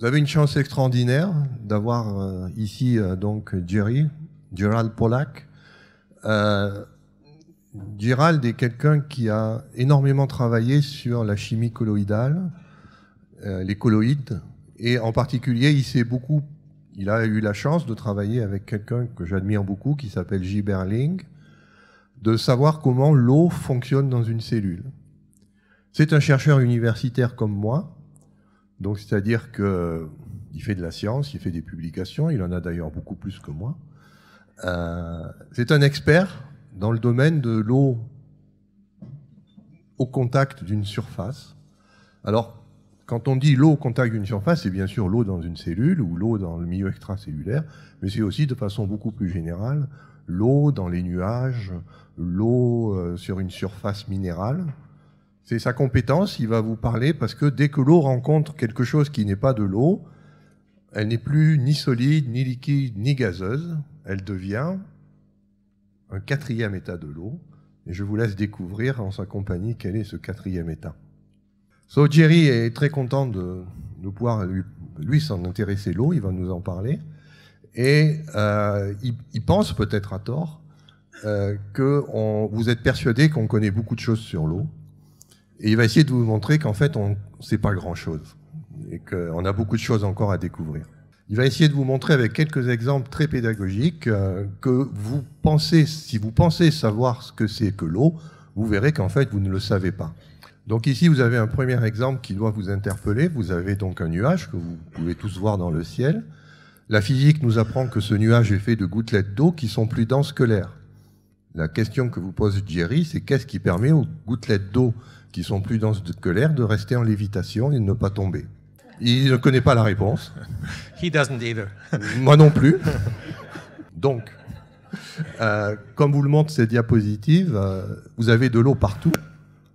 Vous avez une chance extraordinaire d'avoir euh, ici euh, donc Jerry, Gerald Pollack. Euh, Gerald est quelqu'un qui a énormément travaillé sur la chimie colloïdale, euh, les colloïdes, et en particulier, il s'est beaucoup, il a eu la chance de travailler avec quelqu'un que j'admire beaucoup, qui s'appelle J. Berling, de savoir comment l'eau fonctionne dans une cellule. C'est un chercheur universitaire comme moi, donc, c'est-à-dire qu'il fait de la science, il fait des publications, il en a d'ailleurs beaucoup plus que moi. Euh, c'est un expert dans le domaine de l'eau au contact d'une surface. Alors, quand on dit l'eau au contact d'une surface, c'est bien sûr l'eau dans une cellule ou l'eau dans le milieu extracellulaire, mais c'est aussi de façon beaucoup plus générale l'eau dans les nuages, l'eau euh, sur une surface minérale, c'est sa compétence, il va vous parler, parce que dès que l'eau rencontre quelque chose qui n'est pas de l'eau, elle n'est plus ni solide, ni liquide, ni gazeuse, elle devient un quatrième état de l'eau, et je vous laisse découvrir en sa compagnie quel est ce quatrième état. So Jerry est très content de, pouvoir lui, s'en intéresser l'eau, il va nous en parler, et euh, il, pense peut-être à tort euh, que vous êtes persuadé qu'on connaît beaucoup de choses sur l'eau, et il va essayer de vous montrer qu'en fait, on ne sait pas grand-chose et qu'on a beaucoup de choses encore à découvrir. Il va essayer de vous montrer avec quelques exemples très pédagogiques euh, que vous pensez, si vous pensez savoir ce que c'est que l'eau, vous verrez qu'en fait, vous ne le savez pas. Donc ici, vous avez un premier exemple qui doit vous interpeller. Vous avez donc un nuage que vous pouvez tous voir dans le ciel. La physique nous apprend que ce nuage est fait de gouttelettes d'eau qui sont plus denses que l'air. La question que vous pose Jerry, c'est qu'est-ce qui permet aux gouttelettes d'eau qui sont plus denses que l'air, de rester en lévitation et de ne pas tomber Il ne connaît pas la réponse. Moi non plus. Donc, euh, comme vous le montre ces diapositives, euh, vous avez de l'eau partout.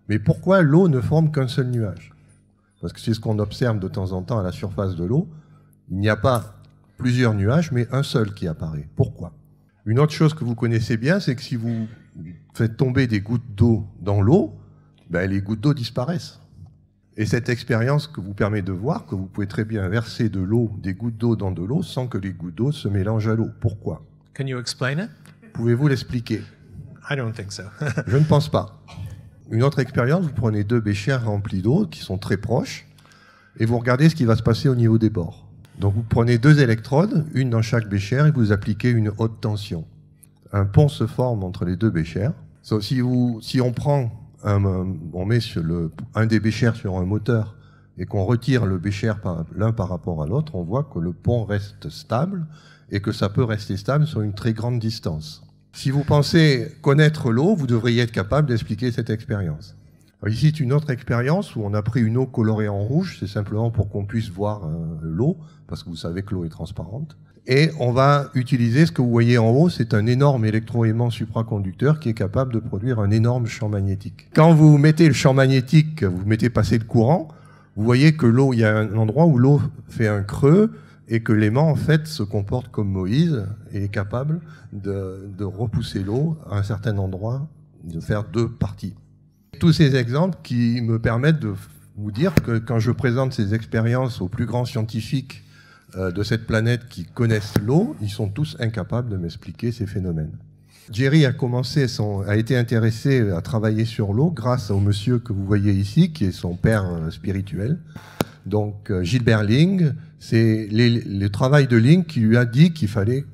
Mais pourquoi l'eau ne forme qu'un seul nuage Parce que c'est ce qu'on observe de temps en temps à la surface de l'eau. Il n'y a pas plusieurs nuages, mais un seul qui apparaît. Pourquoi Une autre chose que vous connaissez bien, c'est que si vous faites tomber des gouttes d'eau dans l'eau, ben, les gouttes d'eau disparaissent. Et cette expérience que vous permet de voir que vous pouvez très bien verser de l'eau, des gouttes d'eau dans de l'eau sans que les gouttes d'eau se mélangent à l'eau. Pourquoi Pouvez-vous l'expliquer Je ne pense pas. Une autre expérience, vous prenez deux béchères remplies d'eau qui sont très proches et vous regardez ce qui va se passer au niveau des bords. Donc vous prenez deux électrodes, une dans chaque béchère, et vous appliquez une haute tension. Un pont se forme entre les deux béchères. vous, si on prend on met un des béchers sur un moteur et qu'on retire le bécher l'un par rapport à l'autre, on voit que le pont reste stable et que ça peut rester stable sur une très grande distance. Si vous pensez connaître l'eau, vous devriez être capable d'expliquer cette expérience. ici, c'est une autre expérience où on a pris une eau colorée en rouge, c'est simplement pour qu'on puisse voir euh, l'eau, parce que vous savez que l'eau est transparente. Et on va utiliser ce que vous voyez en haut, c'est un énorme électroaimant supraconducteur qui est capable de produire un énorme champ magnétique. Quand vous mettez le champ magnétique, vous mettez passer le courant, vous voyez que l'eau, il y a un endroit où l'eau fait un creux et que l'aimant, en fait, se comporte comme Moïse et est capable de repousser l'eau à un certain endroit, de faire deux parties. Tous ces exemples qui me permettent de vous dire que quand je présente ces expériences aux plus grands scientifiques euh, de cette planète qui connaissent l'eau, ils sont tous incapables de m'expliquer ces phénomènes. Jerry a commencé, a été intéressé à travailler sur l'eau grâce au monsieur que vous voyez ici, qui est son père euh, spirituel. Donc euh, Gilbert Ling, c'est le travail de Ling qui lui a dit qu'il fallait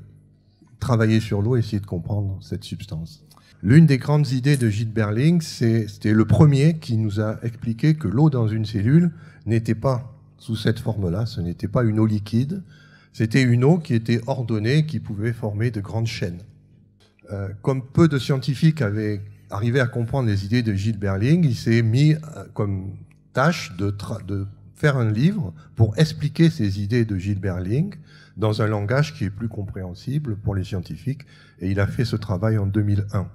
travailler sur l'eau et essayer de comprendre cette substance. L'une des grandes idées de Gilbert Ling, c'était le premier qui nous a expliqué que l'eau dans une cellule n'était pas sous cette forme-là. Ce n'était pas une eau liquide, c'était une eau qui était ordonnée, qui pouvait former de grandes chaînes. Euh, comme peu de scientifiques avaient arrivé à comprendre les idées de Gilles Berling, il s'est mis euh, comme tâche de, faire un livre pour expliquer ces idées de Gilles Berling dans un langage qui est plus compréhensible pour les scientifiques. Et il a fait ce travail en 2001.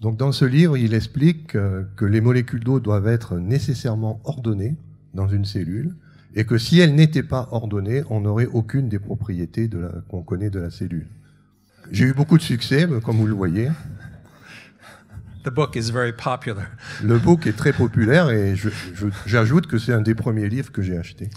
Donc dans ce livre, il explique euh, que les molécules d'eau doivent être nécessairement ordonnées dans une cellule, et que si elle n'était pas ordonnée, on n'aurait aucune des propriétés de qu'on connaît de la cellule. J'ai eu beaucoup de succès, comme vous le voyez. The book is very popular. Le book est très populaire et j'ajoute que c'est un des premiers livres que j'ai acheté.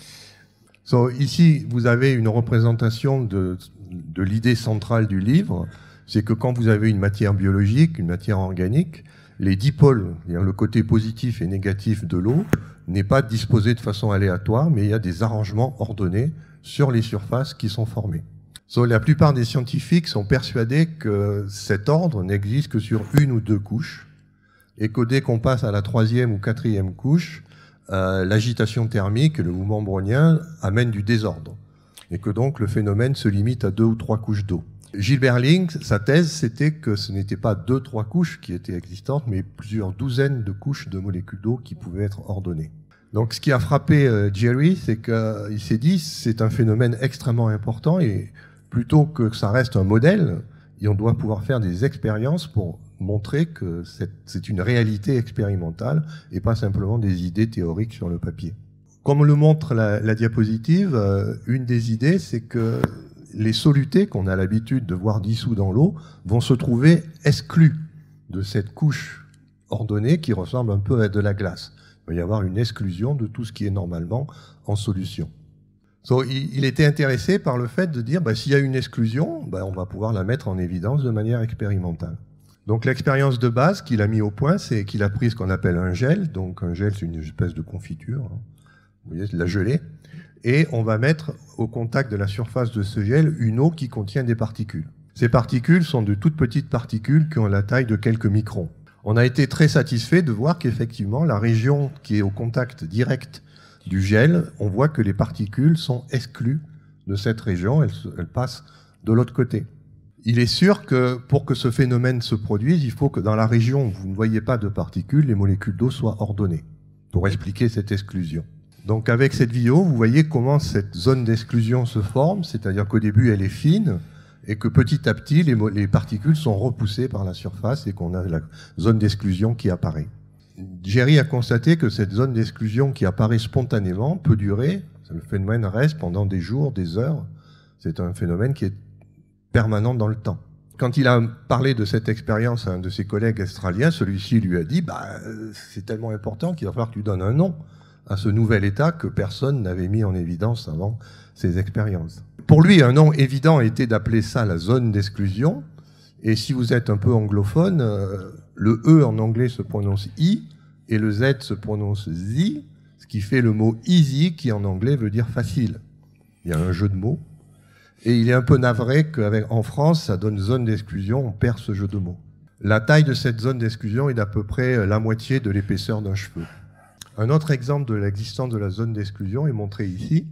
ici, vous avez une représentation de, de l'idée centrale du livre, c'est que quand vous avez une matière biologique, une matière organique, les dipôles, le côté positif et négatif de l'eau, n'est pas disposé de façon aléatoire, mais il y a des arrangements ordonnés sur les surfaces qui sont formées. la plupart des scientifiques sont persuadés que cet ordre n'existe que sur une ou deux couches, et que dès qu'on passe à la troisième ou quatrième couche, euh, l'agitation thermique et le mouvement brownien amènent du désordre, et que donc le phénomène se limite à deux ou trois couches d'eau. Gilbert Ling, sa thèse, c'était que ce n'était pas deux, trois couches qui étaient existantes, mais plusieurs douzaines de couches de molécules d'eau qui pouvaient être ordonnées. Donc ce qui a frappé euh, Jerry, c'est qu'il euh, s'est dit, c'est un phénomène extrêmement important, et plutôt que ça reste un modèle, on doit pouvoir faire des expériences pour montrer que c'est une réalité expérimentale et pas simplement des idées théoriques sur le papier. Comme le montre la diapositive, euh, une des idées, c'est que les solutés qu'on a l'habitude de voir dissous dans l'eau vont se trouver exclus de cette couche ordonnée qui ressemble un peu à de la glace. Il va y avoir une exclusion de tout ce qui est normalement en solution. il, était intéressé par le fait de dire, bah, s'il y a une exclusion, bah, on va pouvoir la mettre en évidence de manière expérimentale. Donc l'expérience de base qu'il a mis au point, c'est qu'il a pris ce qu'on appelle un gel. Donc un gel, c'est une espèce de confiture. Hein. Vous voyez, de la gelée et on va mettre au contact de la surface de ce gel une eau qui contient des particules. Ces particules sont de toutes petites particules qui ont la taille de quelques microns. On a été très satisfait de voir qu'effectivement, la région qui est au contact direct du gel, on voit que les particules sont exclues de cette région, elles, elles passent de l'autre côté. Il est sûr que pour que ce phénomène se produise, il faut que dans la région où vous ne voyez pas de particules, les molécules d'eau soient ordonnées pour expliquer cette exclusion. Donc avec cette vidéo, vous voyez comment cette zone d'exclusion se forme, c'est-à-dire qu'au début elle est fine et que petit à petit les, particules sont repoussées par la surface et qu'on a la zone d'exclusion qui apparaît. Jerry a constaté que cette zone d'exclusion qui apparaît spontanément peut durer, le phénomène reste pendant des jours, des heures, c'est un phénomène qui est permanent dans le temps. Quand il a parlé de cette expérience à un de ses collègues australiens, celui-ci lui a dit bah, c'est tellement important qu'il va falloir que tu donnes un nom à ce nouvel État que personne n'avait mis en évidence avant ses expériences. Pour lui, un nom évident était d'appeler ça la zone d'exclusion. Et si vous êtes un peu anglophone, euh, le E en anglais se prononce I et le Z se prononce Z, ce qui fait le mot easy qui en anglais veut dire facile. Il y a un jeu de mots. Et il est un peu navré qu'en France, ça donne zone d'exclusion, on perd ce jeu de mots. La taille de cette zone d'exclusion est d'à peu près euh, la moitié de l'épaisseur d'un cheveu. Un autre exemple de l'existence de la zone d'exclusion est montré ici.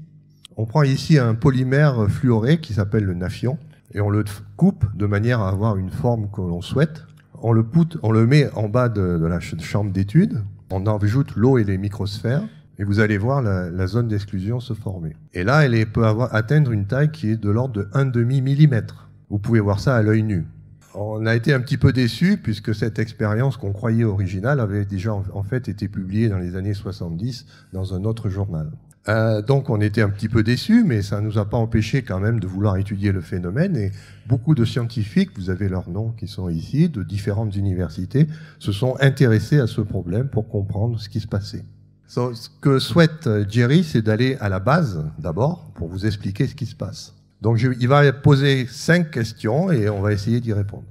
On prend ici un polymère fluoré qui s'appelle le nafion et on le coupe de manière à avoir une forme que l'on souhaite. On le, on le met en bas de, la chambre d'étude. On en ajoute l'eau et les microsphères et vous allez voir la, zone d'exclusion se former. Et là, elle peut atteindre une taille qui est de l'ordre de 1,5 mm. Vous pouvez voir ça à l'œil nu on a été un petit peu déçus puisque cette expérience qu'on croyait originale avait déjà en fait été publiée dans les années 70 dans un autre journal. Euh, donc on était un petit peu déçus, mais ça ne nous a pas empêché quand même de vouloir étudier le phénomène. Et beaucoup de scientifiques, vous avez leurs noms qui sont ici, de différentes universités, se sont intéressés à ce problème pour comprendre ce qui se passait. ce que souhaite Jerry, c'est d'aller à la base d'abord pour vous expliquer ce qui se passe. Donc il va poser cinq questions et on va essayer d'y répondre.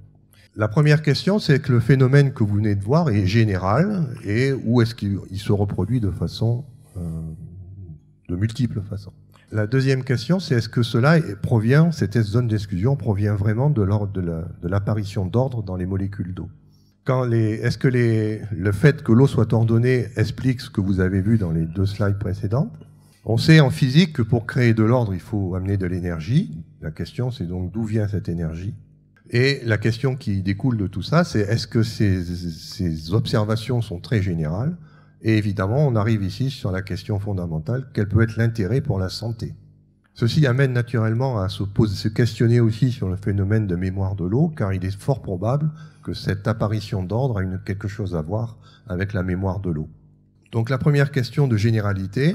La première question, c'est que le phénomène que vous venez de voir est général et où est-ce qu'il se reproduit de façon euh, de multiples façons. La deuxième question, c'est est-ce que cela provient, cette zone d'exclusion provient vraiment de l'apparition de d'ordre dans les molécules d'eau Est-ce que les, le fait que l'eau soit ordonnée explique ce que vous avez vu dans les deux slides précédentes on sait en physique que pour créer de l'ordre, il faut amener de l'énergie. La question, c'est donc d'où vient cette énergie Et la question qui découle de tout ça, c'est est-ce que ces, observations sont très générales Et évidemment, on arrive ici sur la question fondamentale, quel peut être l'intérêt pour la santé Ceci amène naturellement à se, poser, se questionner aussi sur le phénomène de mémoire de l'eau, car il est fort probable que cette apparition d'ordre a quelque chose à voir avec la mémoire de l'eau. Donc la première question de généralité,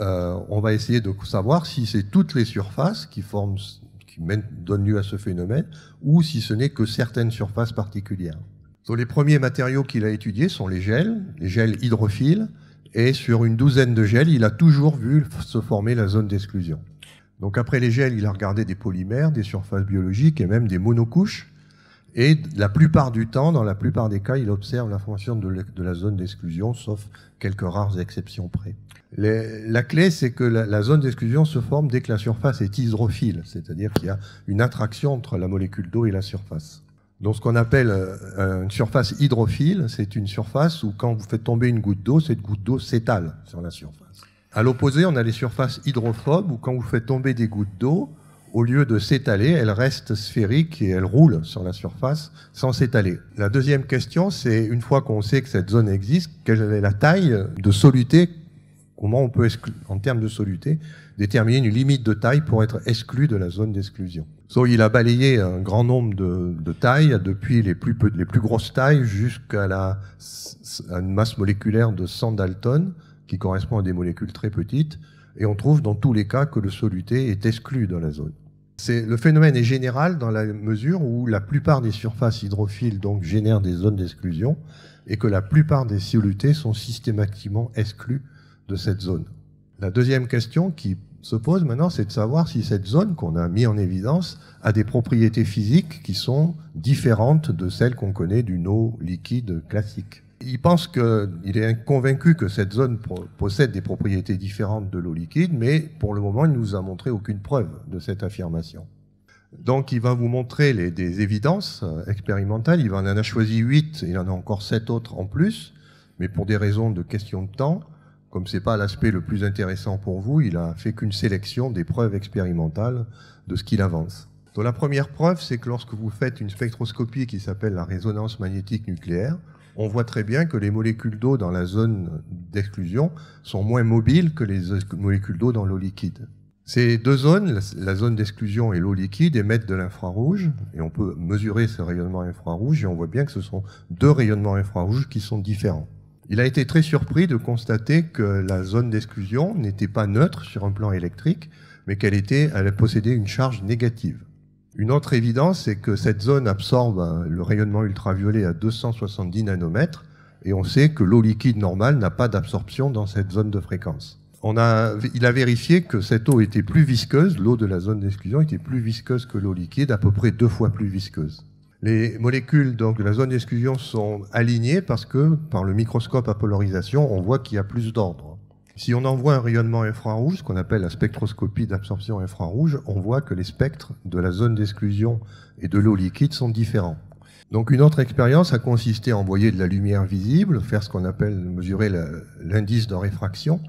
euh, on va essayer de savoir si c'est toutes les surfaces qui donnent lieu à ce phénomène, ou si ce n'est que certaines surfaces particulières. les premiers matériaux qu'il a étudiés sont les gels, les gels hydrophiles, et sur une douzaine de gels, il a toujours vu se former la zone d'exclusion. Donc après les gels, il a regardé des polymères, des surfaces biologiques et même des monocouches et la plupart du temps, dans la plupart des cas, il observe la formation de la zone d'exclusion, sauf quelques rares exceptions près. la clé, c'est que la, la zone d'exclusion se forme dès que la surface est hydrophile, c'est-à-dire qu'il y a une attraction entre la molécule d'eau et la surface. Donc ce qu'on appelle euh, une surface hydrophile, c'est une surface où quand vous faites tomber une goutte d'eau, cette goutte d'eau s'étale sur la surface. À l'opposé, on a les surfaces hydrophobes où quand vous faites tomber des gouttes d'eau, au lieu de s'étaler, elle reste sphérique et elle roule sur la surface sans s'étaler. La deuxième question, c'est une fois qu'on sait que cette zone existe, quelle est la taille de soluté Comment on peut, en termes de soluté, déterminer une limite de taille pour être exclu de la zone d'exclusion So, il a balayé un grand nombre de, tailles, depuis les plus, les plus grosses tailles jusqu'à la, une masse moléculaire de 100 Dalton, qui correspond à des molécules très petites. Et on trouve dans tous les cas que le soluté est exclu dans la zone. le phénomène est général dans la mesure où la plupart des surfaces hydrophiles donc génèrent des zones d'exclusion et que la plupart des solutés sont systématiquement exclus de cette zone. La deuxième question qui se pose maintenant, c'est de savoir si cette zone qu'on a mis en évidence a des propriétés physiques qui sont différentes de celles qu'on connaît d'une eau liquide classique. Il pense qu'il est convaincu que cette zone possède des propriétés différentes de l'eau liquide, mais pour le moment, il ne nous a montré aucune preuve de cette affirmation. Donc, il va vous montrer des évidences euh, expérimentales. Il en a choisi 8, il en a encore 7 autres en plus, mais pour des raisons de question de temps, comme ce n'est pas l'aspect le plus intéressant pour vous, il a fait qu'une sélection des preuves expérimentales de ce qu'il avance. Donc, la première preuve, c'est que lorsque vous faites une spectroscopie qui s'appelle la résonance magnétique nucléaire, on voit très bien que les molécules d'eau dans la zone d'exclusion sont moins mobiles que les molécules d'eau dans l'eau liquide. Ces deux zones, la zone d'exclusion et l'eau liquide, émettent de l'infrarouge, et on peut mesurer ce rayonnement infrarouge, et on voit bien que ce sont deux rayonnements infrarouges qui sont différents. Il a été très surpris de constater que la zone d'exclusion n'était pas neutre sur un plan électrique, mais qu'elle était, possédait une charge négative. Une autre évidence, c'est que cette zone absorbe hein, le rayonnement ultraviolet à 270 nanomètres, et on sait que l'eau liquide normale n'a pas d'absorption dans cette zone de fréquence. il a vérifié que cette eau était plus visqueuse, l'eau de la zone d'exclusion était plus visqueuse que l'eau liquide, à peu près deux fois plus visqueuse. Les molécules donc, de la zone d'exclusion sont alignées parce que par le microscope à polarisation, on voit qu'il y a plus d'ordre. Si on envoie un rayonnement infrarouge, ce qu'on appelle la spectroscopie d'absorption infrarouge, on voit que les spectres de la zone d'exclusion et de l'eau liquide sont différents. Donc une autre expérience a consisté à envoyer de la lumière visible, faire ce qu'on appelle mesurer l'indice de réfraction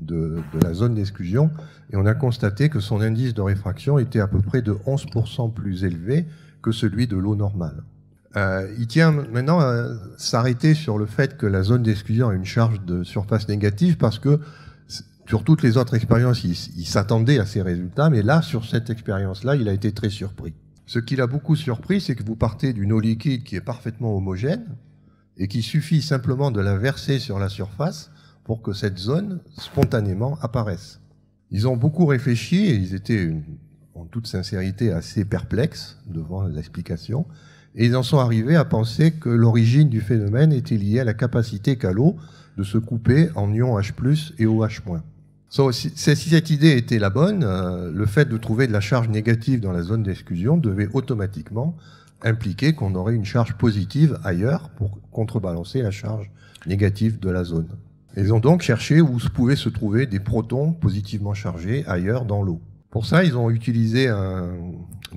de, de la zone d'exclusion, et on a constaté que son indice de réfraction était à peu près de 11% plus élevé que celui de l'eau normale. Euh, il tient maintenant à s'arrêter sur le fait que la zone d'exclusion a une charge de surface négative parce que sur toutes les autres expériences, il, s'attendait à ces résultats, mais là, sur cette expérience-là, il a été très surpris. Ce qui l'a beaucoup surpris, c'est que vous partez d'une eau liquide qui est parfaitement homogène et qu'il suffit simplement de la verser sur la surface pour que cette zone spontanément apparaisse. Ils ont beaucoup réfléchi et ils étaient, en toute sincérité, assez perplexes devant l'explication. Et ils en sont arrivés à penser que l'origine du phénomène était liée à la capacité qu'a l'eau de se couper en ions H+, et OH-. si, cette idée était la bonne, euh, le fait de trouver de la charge négative dans la zone d'exclusion devait automatiquement impliquer qu'on aurait une charge positive ailleurs pour contrebalancer la charge négative de la zone. Ils ont donc cherché où pouvaient se trouver des protons positivement chargés ailleurs dans l'eau. Pour ça, ils ont utilisé un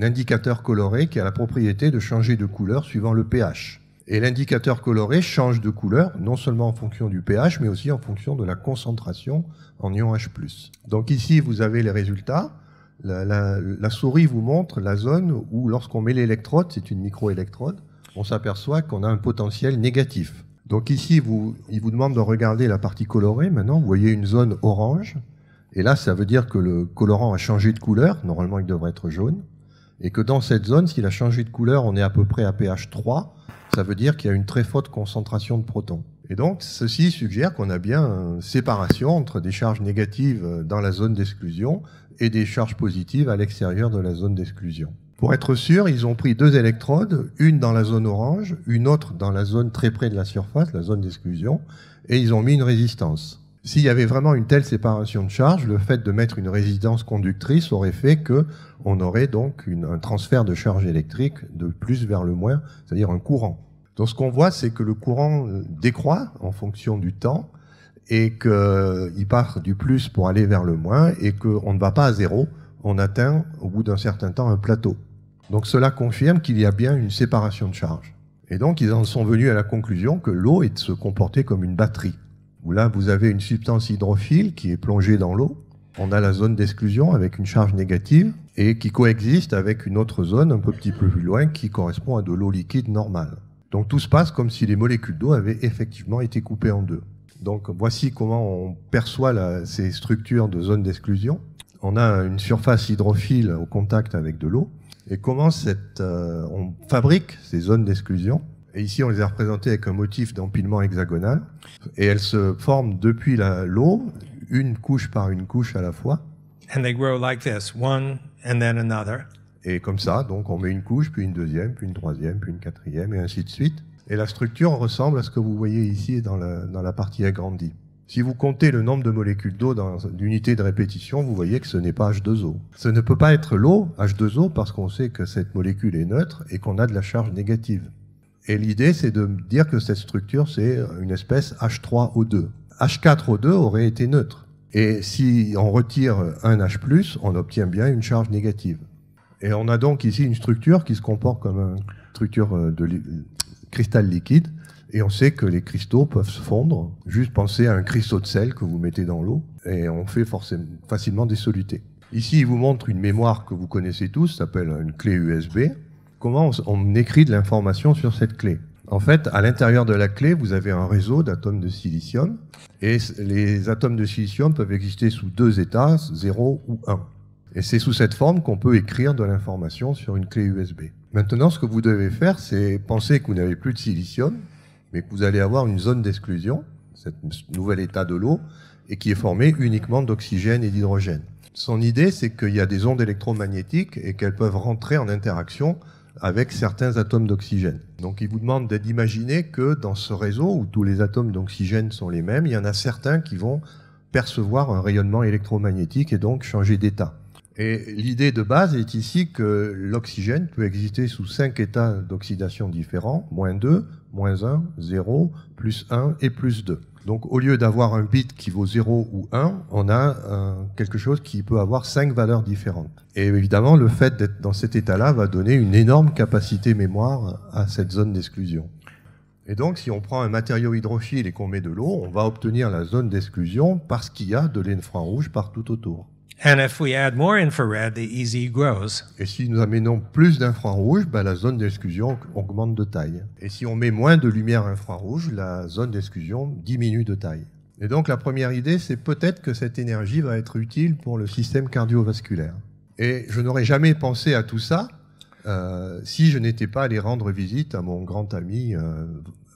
indicateur coloré qui a la propriété de changer de couleur suivant le pH. Et l'indicateur coloré change de couleur non seulement en fonction du pH, mais aussi en fonction de la concentration en ion H+. Donc ici, vous avez les résultats. La, souris vous montre la zone où, lorsqu'on met l'électrode, c'est une microélectrode, on s'aperçoit qu'on a un potentiel négatif. Donc ici, il vous demande de regarder la partie colorée. Maintenant, vous voyez une zone orange. Et là, ça veut dire que le colorant a changé de couleur. Normalement, il devrait être jaune et que dans cette zone, s'il a changé de couleur, on est à peu près à pH 3, ça veut dire qu'il y a une très forte concentration de protons. Et donc, ceci suggère qu'on a bien une séparation entre des charges négatives dans la zone d'exclusion et des charges positives à l'extérieur de la zone d'exclusion. Pour être sûr, ils ont pris deux électrodes, une dans la zone orange, une autre dans la zone très près de la surface, la zone d'exclusion, et ils ont mis une résistance. S'il y avait vraiment une telle séparation de charge, le fait de mettre une résidence conductrice aurait fait que on aurait donc un transfert de charge électrique de plus vers le moins, c'est-à-dire un courant. Donc ce qu'on voit, c'est que le courant euh, décroît en fonction du temps et qu'il euh, part du plus pour aller vers le moins et qu'on ne va pas à zéro, on atteint au bout d'un certain temps un plateau. Donc cela confirme qu'il y a bien une séparation de charge. Et donc ils en sont venus à la conclusion que l'eau est de se comporter comme une batterie où là, vous avez une substance hydrophile qui est plongée dans l'eau. On a la zone d'exclusion avec une charge négative et qui coexiste avec une autre zone un peu petit peu plus loin qui correspond à de l'eau liquide normale. Donc tout se passe comme si les molécules d'eau avaient effectivement été coupées en deux. Donc voici comment on perçoit ces structures de zone d'exclusion. On a une surface hydrophile au contact avec de l'eau et comment euh, on fabrique ces zones d'exclusion et ici, on les a représentées avec un motif d'empilement hexagonal. Et elles se forment depuis l'eau, une couche par une couche à la fois. Et comme ça, donc on met une couche, puis une deuxième, puis une troisième, puis une quatrième, et ainsi de suite. Et la structure ressemble à ce que vous voyez ici dans la, dans la partie agrandie. Si vous comptez le nombre de molécules d'eau dans l'unité de répétition, vous voyez que ce n'est pas H2O. Ce ne peut pas être l'eau, H2O, parce qu'on sait que cette molécule est neutre et qu'on a de la charge négative. Et l'idée, c'est de dire que cette structure, c'est une espèce H3O2. H4O2 aurait été neutre. Et si on retire un H, on obtient bien une charge négative. Et on a donc ici une structure qui se comporte comme une structure euh, de cristal liquide. Et on sait que les cristaux peuvent se fondre. Juste pensez à un cristaux de sel que vous mettez dans l'eau et on fait forcément, facilement des solutés. Ici, il vous montre une mémoire que vous connaissez tous, Ça s'appelle une clé USB. Comment on, écrit de l'information sur cette clé en fait, à l'intérieur de la clé, vous avez un réseau d'atomes de silicium. Et les atomes de silicium peuvent exister sous deux états, 0 ou 1. Et c'est sous cette forme qu'on peut écrire de l'information sur une clé USB. Maintenant, ce que vous devez faire, c'est penser que vous n'avez plus de silicium, mais que vous allez avoir une zone d'exclusion, cette nouvel état de l'eau, et qui est formée uniquement d'oxygène et d'hydrogène. Son idée, c'est qu'il y a des ondes électromagnétiques et qu'elles peuvent rentrer en interaction avec certains atomes d'oxygène. Donc il vous demande d'imaginer que dans ce réseau où tous les atomes d'oxygène sont les mêmes, il y en a certains qui vont percevoir un rayonnement électromagnétique et donc changer d'état. Et l'idée de base est ici que l'oxygène peut exister sous cinq états d'oxydation différents, moins 2, moins 1, 0, plus 1 et plus 2. Donc au lieu d'avoir un bit qui vaut 0 ou 1, on a quelque chose qui peut avoir cinq valeurs différentes. Et évidemment, le fait d'être dans cet état-là va donner une énorme capacité mémoire à cette zone d'exclusion. Et donc, si on prend un matériau hydrophile et qu'on met de l'eau, on va obtenir la zone d'exclusion parce qu'il y a de rouge partout autour. E Et si nous amenons plus d'infrarouge, ben bah, la zone d'exclusion augmente de taille. Et si on met moins de lumière infrarouge, la zone d'exclusion diminue de taille. Et donc la première idée, c'est peut-être que cette énergie va être utile pour le système cardiovasculaire. Et je n'aurais jamais pensé à tout ça euh, si je n'étais pas allé rendre visite à mon grand ami euh,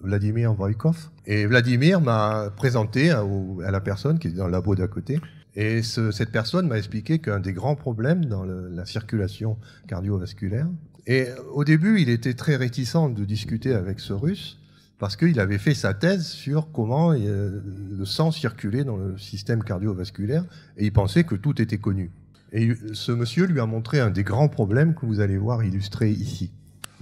Vladimir Voikov. Et Vladimir m'a présenté à, à la personne qui est dans le labo d'à côté. Et cette personne m'a expliqué qu'un des grands problèmes dans la circulation cardiovasculaire, et au début, il était très réticent de discuter avec ce russe, parce qu'il avait fait sa thèse sur comment euh, le sang circulait dans le système cardiovasculaire, et il pensait que tout était connu. Et ce monsieur lui a montré un des grands problèmes que vous allez voir illustré ici.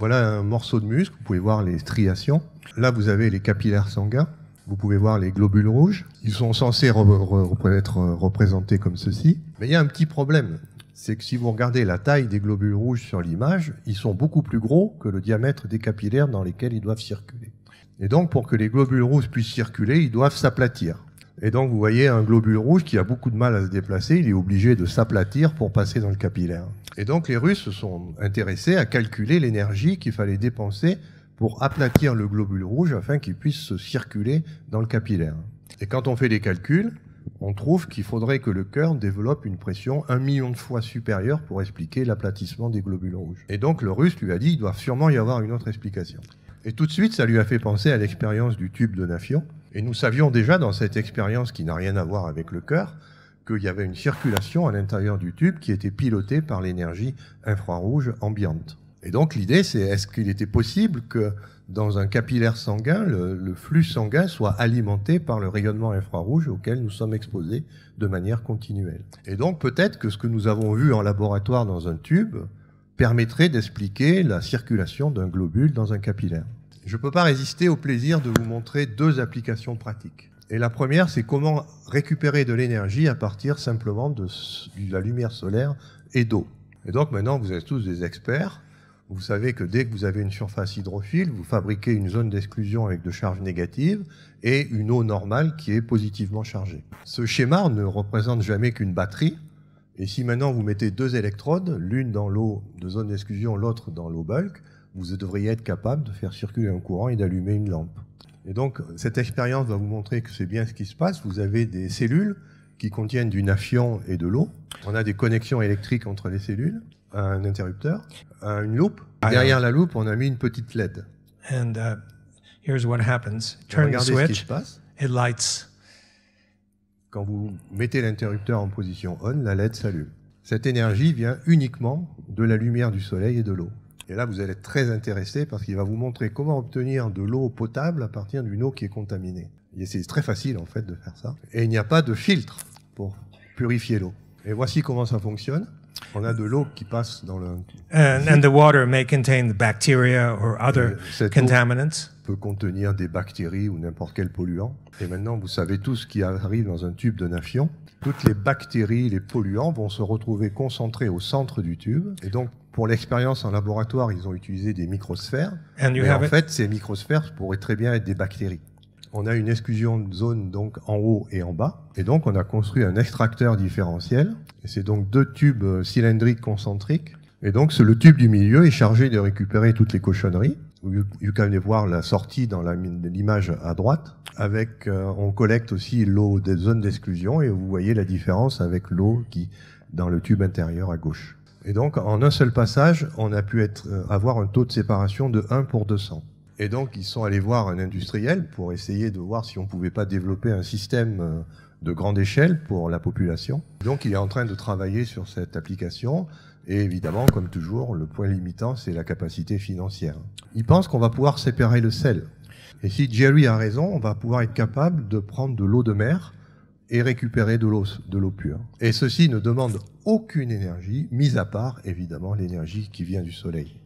Voilà un morceau de muscle, vous pouvez voir les striations. Là, vous avez les capillaires sanguins vous pouvez voir les globules rouges. Ils sont censés être euh, représentés comme ceci. Mais il y a un petit problème. C'est que si vous regardez la taille des globules rouges sur l'image, ils sont beaucoup plus gros que le diamètre des capillaires dans lesquels ils doivent circuler. Et donc, pour que les globules rouges puissent circuler, ils doivent s'aplatir. Et donc, vous voyez un globule rouge qui a beaucoup de mal à se déplacer, il est obligé de s'aplatir pour passer dans le capillaire. Et donc, les Russes se sont intéressés à calculer l'énergie qu'il fallait dépenser pour aplatir le globule rouge afin qu'il puisse se circuler dans le capillaire. Et quand on fait des calculs, on trouve qu'il faudrait que le cœur développe une pression un million de fois supérieure pour expliquer l'aplatissement des globules rouges. Et donc le russe lui a dit, il doit sûrement y avoir une autre explication. Et tout de suite, ça lui a fait penser à l'expérience du tube de Nafion. Et nous savions déjà dans cette expérience qui n'a rien à voir avec le cœur, qu'il y avait une circulation à l'intérieur du tube qui était pilotée par l'énergie infrarouge ambiante. Et donc l'idée, c'est est-ce qu'il était possible que dans un capillaire sanguin, le, flux sanguin soit alimenté par le rayonnement infrarouge auquel nous sommes exposés de manière continuelle. Et donc peut-être que ce que nous avons vu en laboratoire dans un tube permettrait d'expliquer la circulation d'un globule dans un capillaire. Je ne peux pas résister au plaisir de vous montrer deux applications pratiques. Et la première, c'est comment récupérer de l'énergie à partir simplement de la lumière solaire et d'eau. Et donc maintenant, vous êtes tous des experts vous savez que dès que vous avez une surface hydrophile, vous fabriquez une zone d'exclusion avec de charges négatives et une eau normale qui est positivement chargée. Ce schéma ne représente jamais qu'une batterie. Et si maintenant vous mettez deux électrodes, l'une dans l'eau de zone d'exclusion, l'autre dans l'eau bulk, vous devriez être capable de faire circuler un courant et d'allumer une lampe. Et donc cette expérience va vous montrer que c'est bien ce qui se passe. Vous avez des cellules qui contiennent du nafion et de l'eau. On a des connexions électriques entre les cellules un interrupteur, euh, une loupe. Ah, Derrière la loupe, on a mis une petite LED. And uh, ce qui se passe. Quand vous mettez l'interrupteur en position on, la LED s'allume. Cette énergie vient uniquement de la lumière du soleil et de l'eau. Et là, vous allez être très intéressé parce qu'il va vous montrer comment obtenir de l'eau potable à partir d'une eau qui est contaminée. Et c'est très facile en fait de faire ça. Et il n'y a pas de filtre pour purifier l'eau. Et voici comment ça fonctionne. On a de l'eau qui passe dans le. And, the water may contain bacteria or other contaminants. peut contenir des bactéries ou n'importe quel polluant. Et maintenant, vous savez tout ce qui arrive dans un tube de nafion. Toutes les bactéries, les polluants vont se retrouver concentrés au centre du tube. Et donc, pour l'expérience en laboratoire, ils ont utilisé des microsphères. et en fait, ces microsphères pourraient très bien être des bactéries on a une exclusion de zone donc en haut et en bas. Et donc on a construit un extracteur différentiel. Et c'est donc deux tubes euh, cylindriques concentriques. Et donc le tube du milieu est chargé de récupérer toutes les cochonneries. Vous pouvez voir la sortie dans l'image à droite. Avec, euh, on collecte aussi l'eau des zones d'exclusion et vous voyez la différence avec l'eau qui dans le tube intérieur à gauche. Et donc, en un seul passage, on a pu être, euh, avoir un taux de séparation de 1 pour 200. Et donc, ils sont allés voir un industriel pour essayer de voir si on ne pouvait pas développer un système euh, de grande échelle pour la population. Donc, il est en train de travailler sur cette application. Et évidemment, comme toujours, le point limitant, c'est la capacité financière. Il pense qu'on va pouvoir séparer le sel. Et si Jerry a raison, on va pouvoir être capable de prendre de l'eau de mer et récupérer de l'eau, de l'eau pure. Et ceci ne demande aucune énergie, mis à part évidemment l'énergie qui vient du soleil.